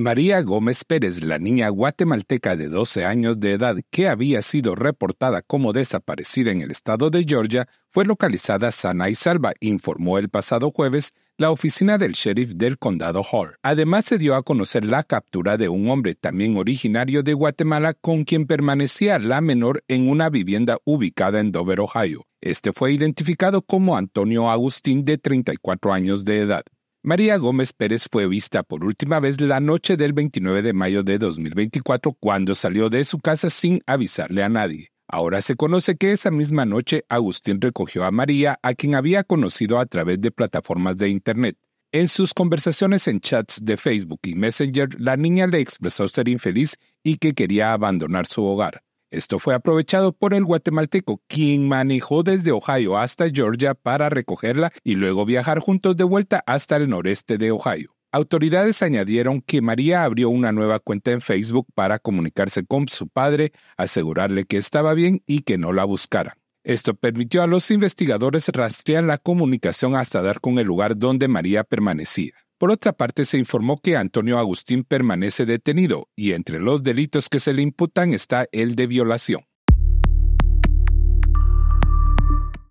María Gómez Pérez, la niña guatemalteca de 12 años de edad que había sido reportada como desaparecida en el estado de Georgia, fue localizada sana y salva, informó el pasado jueves la oficina del sheriff del condado Hall. Además se dio a conocer la captura de un hombre también originario de Guatemala con quien permanecía la menor en una vivienda ubicada en Dover, Ohio. Este fue identificado como Antonio Agustín de 34 años de edad. María Gómez Pérez fue vista por última vez la noche del 29 de mayo de 2024 cuando salió de su casa sin avisarle a nadie. Ahora se conoce que esa misma noche Agustín recogió a María, a quien había conocido a través de plataformas de Internet. En sus conversaciones en chats de Facebook y Messenger, la niña le expresó ser infeliz y que quería abandonar su hogar. Esto fue aprovechado por el guatemalteco, quien manejó desde Ohio hasta Georgia para recogerla y luego viajar juntos de vuelta hasta el noreste de Ohio. Autoridades añadieron que María abrió una nueva cuenta en Facebook para comunicarse con su padre, asegurarle que estaba bien y que no la buscara. Esto permitió a los investigadores rastrear la comunicación hasta dar con el lugar donde María permanecía. Por otra parte, se informó que Antonio Agustín permanece detenido y entre los delitos que se le imputan está el de violación.